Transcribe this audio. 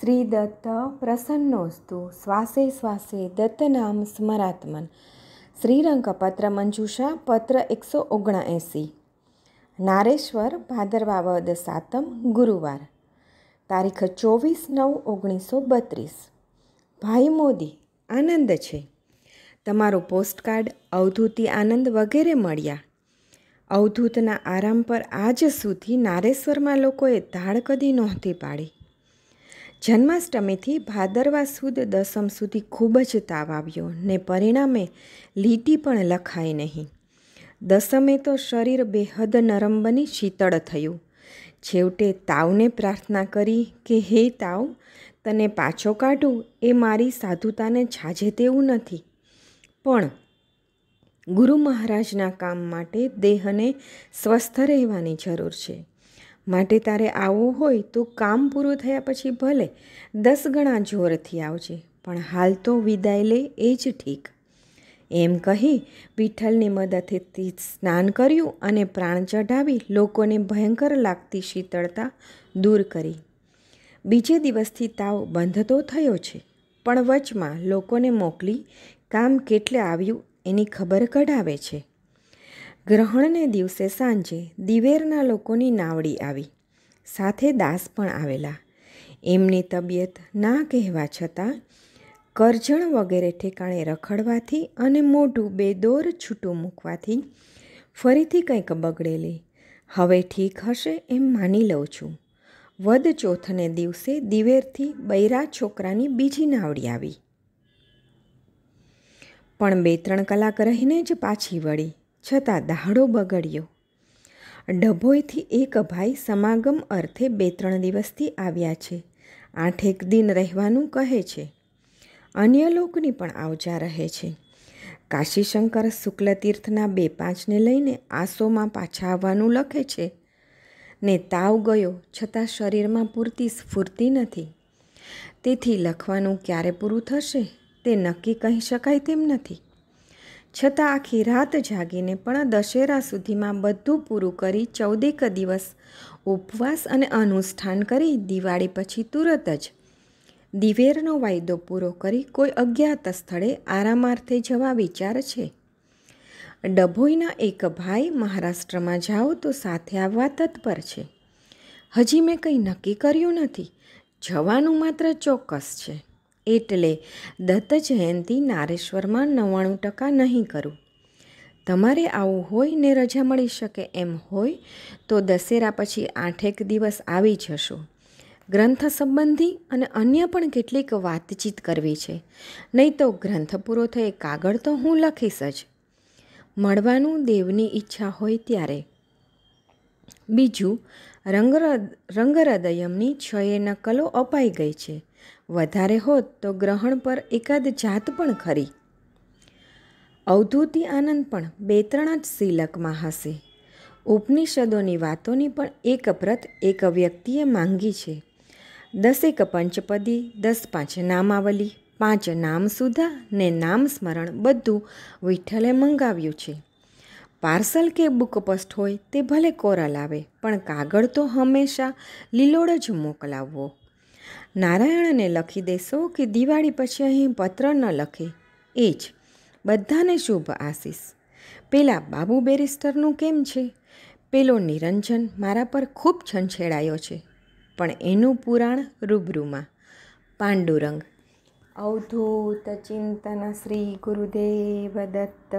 શ્રી દત્ત પ્રસન્નોસ્તુ શ્વાસે શ્વાસે દત્ત નામ સ્મરાત્મન શ્રીરંક પત્ર મંજુષા પત્ર એકસો ઓગણએંસી નારેશ્વર ભાદરવાવદ સાતમ ગુરુવાર તારીખ ચોવીસ નવ ઓગણીસો બત્રીસ ભાઈ મોદી આનંદ છે તમારું પોસ્ટકાર્ડ અવધૂતિ આનંદ વગેરે મળ્યા અવધૂતના આરામ પર આજ સુધી નારેશ્વરમાં લોકોએ ધાડ કદી નહોતી પાડી જન્માષ્ટમીથી ભાદરવા સુદ દસમ સુધી ખૂબ જ તાવ આવ્યો ને પરિણામે લીટી પણ લખાય નહીં દસમે તો શરીર બેહદ નરમ બની શીતળ થયું છેવટે તાવને પ્રાર્થના કરી કે હે તાવ તને પાછો કાઢું એ મારી સાધુતાને છાજે તેવું નથી પણ ગુરુ મહારાજના કામ માટે દેહને સ્વસ્થ રહેવાની જરૂર છે માટે તારે આવવું હોય તો કામ પૂરું થયા પછી ભલે દસ ગણા જોરથી આવજે પણ હાલ તો વિદાય લે એ જ ઠીક એમ કહી વિઠ્ઠલની મદદથી સ્નાન કર્યું અને પ્રાણ ચઢાવી લોકોને ભયંકર લાગતી શીતળતા દૂર કરી બીજે દિવસથી તાવ બંધ તો થયો છે પણ વચમાં લોકોને મોકલી કામ કેટલે આવ્યું એની ખબર કઢાવે છે ગ્રહણને દિવસે સાંજે દિવેરના લોકોની નાવડી આવી સાથે દાસ પણ આવેલા એમની તબિયત ના કહેવા છતાં કરજણ વગેરે ઠેકાણે રખડવાથી અને મોઢું બેદોર છૂટું મૂકવાથી ફરીથી કંઈક બગડેલી હવે ઠીક હશે એમ માની લઉં છું વદ ચોથને દિવસે દિવેરથી બૈરા છોકરાની બીજી નાવડી આવી પણ બે ત્રણ કલાક રહીને જ પાછી વળી છતાં દહાડો બગડ્યો ડભોઈથી એક ભાઈ સમાગમ અર્થે બે ત્રણ દિવસથી આવ્યા છે આઠેક દિન રહેવાનું કહે છે અન્ય લોકની પણ આવજા રહે છે કાશીશંકર શુક્લતીર્થના બે પાંચને લઈને આસોમાં પાછા આવવાનું લખે છે ને તાવ ગયો છતાં શરીરમાં પૂરતી સ્ફૂર્તિ નથી તેથી લખવાનું ક્યારે પૂરું થશે તે નક્કી કહી શકાય તેમ નથી છતાં આખી રાત જાગીને પણ દશેરા સુધીમાં બધું પૂરું કરી ચૌદેક દિવસ ઉપવાસ અને અનુષ્ઠાન કરી દિવાળી પછી તુરત જ દિવેરનો વાયદો પૂરો કરી કોઈ અજ્ઞાત સ્થળે આરામાર્થે જવા વિચાર છે ડભોઈના એક ભાઈ મહારાષ્ટ્રમાં જાઓ તો સાથે આવવા તત્પર છે હજી મેં કંઈ નક્કી કર્યું નથી જવાનું માત્ર ચોક્કસ છે એટલે દત્ત જયંતિ નારેશ્વરમાં નવ્વાણું ટકા નહીં કરું તમારે આવું હોય ને રજા મળી શકે એમ હોય તો દશેરા પછી આઠેક દિવસ આવી જશો ગ્રંથ સંબંધી અને અન્ય પણ કેટલીક વાતચીત કરવી છે નહીં તો ગ્રંથ પૂરો થયે કાગળ તો હું લખીશ જ મળવાનું દેવની ઈચ્છા હોય ત્યારે બીજું રંગર રંગહૃદયમની છયે નકલો અપાઈ ગઈ છે વધારે હોત તો ગ્રહણ પર એકાદ જાત પણ ખરી અવધૂતિ આનંદ પણ બે ત્રણ જ સિલકમાં હશે ઉપનિષદોની વાતોની પણ એક પ્રત એક વ્યક્તિએ માંગી છે દસેક પંચપદી દસ પાંચ નામાવલી પાંચ નામ સુધા ને નામ સ્મરણ બધું વિઠ્ઠલે મંગાવ્યું છે પાર્સલ કે બુક પોસ્ટ હોય તે ભલે કોરલ આવે પણ કાગળ તો હંમેશા લીલોડ જ મોકલાવવો નારાયણને લખી દેશો કે દિવાળી પછી અહીં પત્ર ન લખે એ જ બધાને શુભ આશીષ પેલા બાબુ બેરિસ્ટરનું કેમ છે પેલો નિરંજન મારા પર ખૂબ છંછેડાયો છે પણ એનું પુરાણ રૂબરૂમાં પાંડુરંગ અવધૂત ચિંતન શ્રી ગુરુદેવ દત્ત